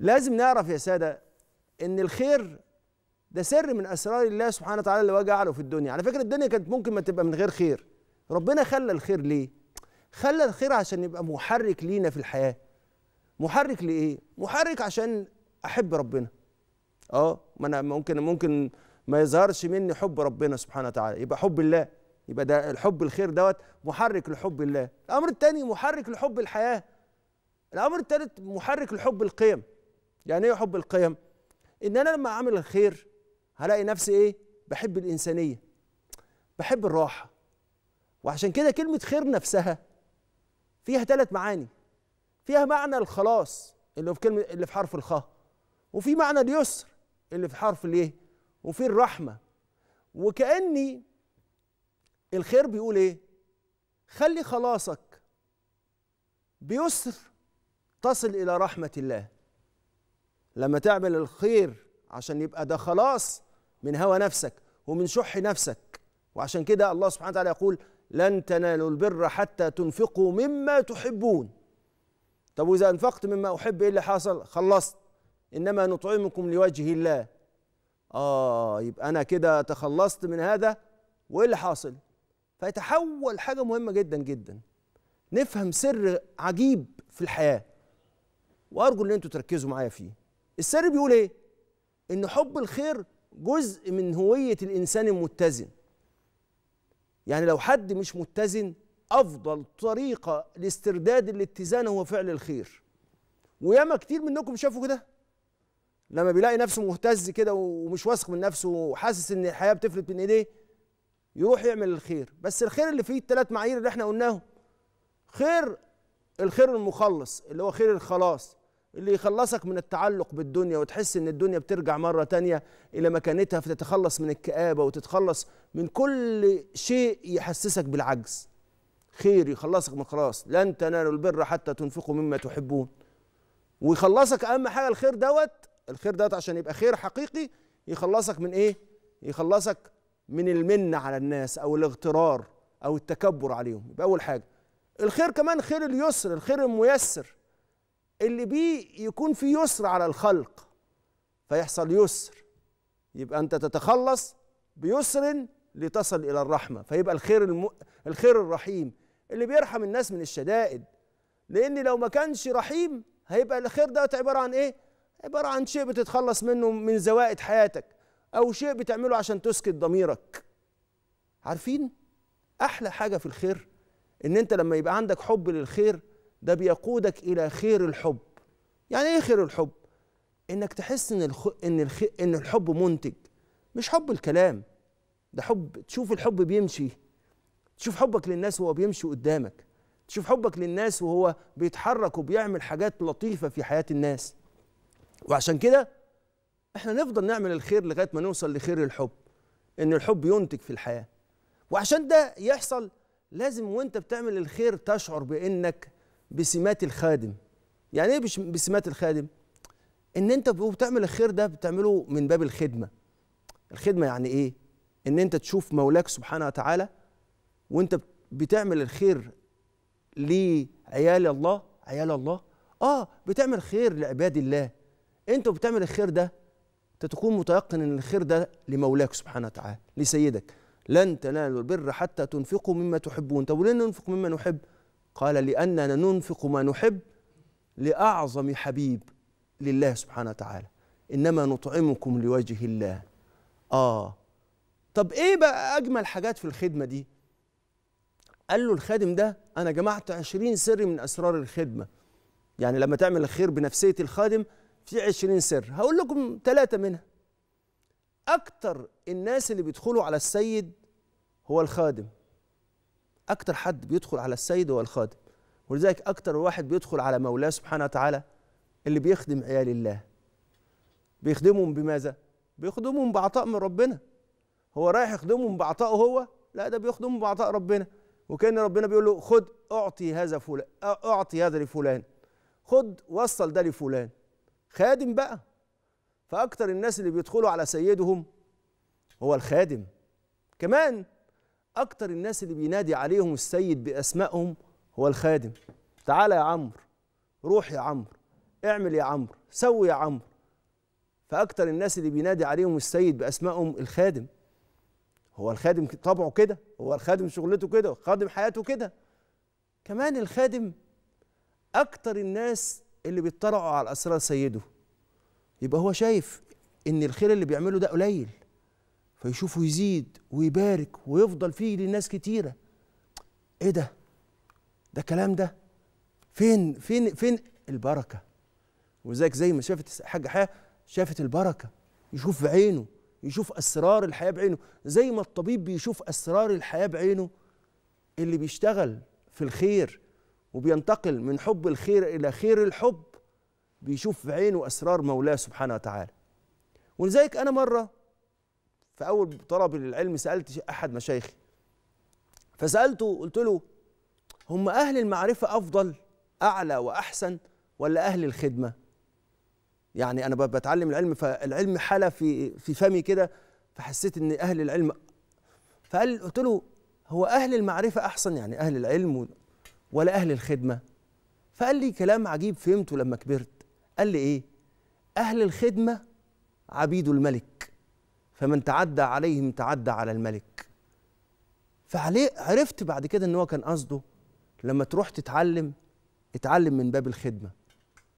لازم نعرف يا ساده ان الخير ده سر من اسرار الله سبحانه وتعالى اللي وجعله في الدنيا على فكره الدنيا كانت ممكن ما تبقى من غير خير ربنا خلى الخير ليه خلى الخير عشان يبقى محرك لينا في الحياه محرك لايه محرك عشان احب ربنا اه ما انا ممكن ممكن ما يظهرش مني حب ربنا سبحانه وتعالى يبقى حب الله يبقى ده الحب الخير دوت محرك لحب الله الامر الثاني محرك لحب الحياه الامر الثالث محرك لحب القيم يعني ايه حب القيم ان انا لما اعمل الخير هلاقي نفسي ايه بحب الانسانيه بحب الراحه وعشان كده كلمه خير نفسها فيها ثلاث معاني فيها معنى الخلاص اللي في كلمه اللي في حرف الخاء وفي معنى اليسر اللي في حرف الايه وفي الرحمه وكاني الخير بيقول ايه خلي خلاصك بيسر تصل الى رحمه الله لما تعمل الخير عشان يبقى ده خلاص من هوى نفسك ومن شح نفسك وعشان كده الله سبحانه وتعالى يقول لن تنالوا البر حتى تنفقوا مما تحبون طب واذا انفقت مما احب ايه اللي حصل خلصت انما نطعمكم لوجه الله اه يبقى انا كده تخلصت من هذا وايه اللي حاصل فيتحول حاجه مهمه جدا جدا نفهم سر عجيب في الحياه وارجو ان انتوا تركزوا معايا فيه السر بيقول ايه ان حب الخير جزء من هويه الانسان المتزن يعني لو حد مش متزن افضل طريقه لاسترداد الاتزان هو فعل الخير وياما كتير منكم شافوا كده لما بيلاقي نفسه مهتز كده ومش واثق من نفسه وحاسس ان الحياه بتفلت من ايديه يروح يعمل الخير بس الخير اللي فيه الثلاث معايير اللي احنا قلناهم خير الخير المخلص اللي هو خير الخلاص اللي يخلصك من التعلق بالدنيا وتحس ان الدنيا بترجع مره تانية الى مكانتها فتتخلص من الكآبه وتتخلص من كل شيء يحسسك بالعجز خير يخلصك من خلاص لن تنالوا البر حتى تنفقوا مما تحبون ويخلصك اهم حاجه الخير دوت الخير دوت عشان يبقى خير حقيقي يخلصك من ايه يخلصك من المنة على الناس او الاغترار او التكبر عليهم يبقى اول حاجه الخير كمان خير اليسر الخير الميسر اللي بيه يكون في يسر على الخلق فيحصل يسر يبقى انت تتخلص بيسر لتصل الى الرحمه فيبقى الخير الم... الخير الرحيم اللي بيرحم الناس من الشدائد لان لو ما كانش رحيم هيبقى الخير ده عباره عن ايه عباره عن شيء بتتخلص منه من زوائد حياتك او شيء بتعمله عشان تسكت ضميرك عارفين احلى حاجه في الخير ان انت لما يبقى عندك حب للخير ده بيقودك الى خير الحب يعني ايه خير الحب انك تحس ان الخ... ان الخ... ان الحب منتج مش حب الكلام ده حب تشوف الحب بيمشي تشوف حبك للناس وهو بيمشي قدامك تشوف حبك للناس وهو بيتحرك وبيعمل حاجات لطيفه في حياه الناس وعشان كده احنا نفضل نعمل الخير لغايه ما نوصل لخير الحب ان الحب ينتج في الحياه وعشان ده يحصل لازم وانت بتعمل الخير تشعر بانك بسمات الخادم يعني ايه بسمات الخادم ان انت بتعمل الخير ده بتعمله من باب الخدمه الخدمه يعني ايه ان انت تشوف مولاك سبحانه وتعالى وانت بتعمل الخير لعيال الله عيال الله اه بتعمل خير لعباد الله انت بتعمل الخير ده انت تكون متيقن ان الخير ده لمولاك سبحانه وتعالى لسيدك لن تنالوا البر حتى تنفقوا مما تحبون طب وليه ننفق مما نحب قال لأننا ننفق ما نحب لأعظم حبيب لله سبحانه وتعالى إنما نطعمكم لوجه الله آه طب إيه بقى أجمل حاجات في الخدمة دي قال له الخادم ده أنا جمعت عشرين سر من أسرار الخدمة يعني لما تعمل الخير بنفسية الخادم في عشرين سر هقول لكم ثلاثة منها أكتر الناس اللي بيدخلوا على السيد هو الخادم اكتر حد بيدخل على السيد هو الخادم ولذلك اكتر واحد بيدخل على مولاه سبحانه وتعالى اللي بيخدم عيال الله بيخدمهم بماذا بيخدمهم بعطاء من ربنا هو رايح يخدمهم بعطائه هو لا ده بيخدمهم بعطاء ربنا وكان ربنا بيقول له خد اعطي هذا فلان اعطي هذا لفلان خد وصل ده لفلان خادم بقى فاكتر الناس اللي بيدخلوا على سيدهم هو الخادم كمان اكتر الناس اللي بينادي عليهم السيد باسمائهم هو الخادم تعالى يا عمرو روح يا عمرو اعمل يا عمرو سوي يا عمرو فاكتر الناس اللي بينادي عليهم السيد باسمائهم الخادم هو الخادم طبعه كده هو الخادم شغلته كده خادم حياته كده كمان الخادم اكتر الناس اللي بيطلعوا على اسرار سيده يبقى هو شايف ان الخير اللي بيعمله ده قليل فيشوفه يزيد ويبارك ويفضل فيه للناس كتيرة ايه ده ده كلام ده فين فين فين البركة وزيك زي ما شافت حاجة حياة شافت البركة يشوف بعينه يشوف أسرار الحياة بعينه زي ما الطبيب بيشوف أسرار الحياة بعينه اللي بيشتغل في الخير وبينتقل من حب الخير إلى خير الحب بيشوف بعينه أسرار مولاه سبحانه وتعالى ولذلك أنا مرة في اول طلب للعلم سالت احد مشايخي فسالته قلت له هم اهل المعرفه افضل اعلى واحسن ولا اهل الخدمه يعني انا بتعلم العلم فالعلم حلا في في فمي كده فحسيت ان اهل العلم فقال قلت له هو اهل المعرفه احسن يعني اهل العلم ولا اهل الخدمه فقال لي كلام عجيب فهمته لما كبرت قال لي ايه اهل الخدمه عبيد الملك فمن تعدى عليهم تعدى على الملك فعليه عرفت بعد كده ان هو كان قصده لما تروح تتعلم اتعلم من باب الخدمه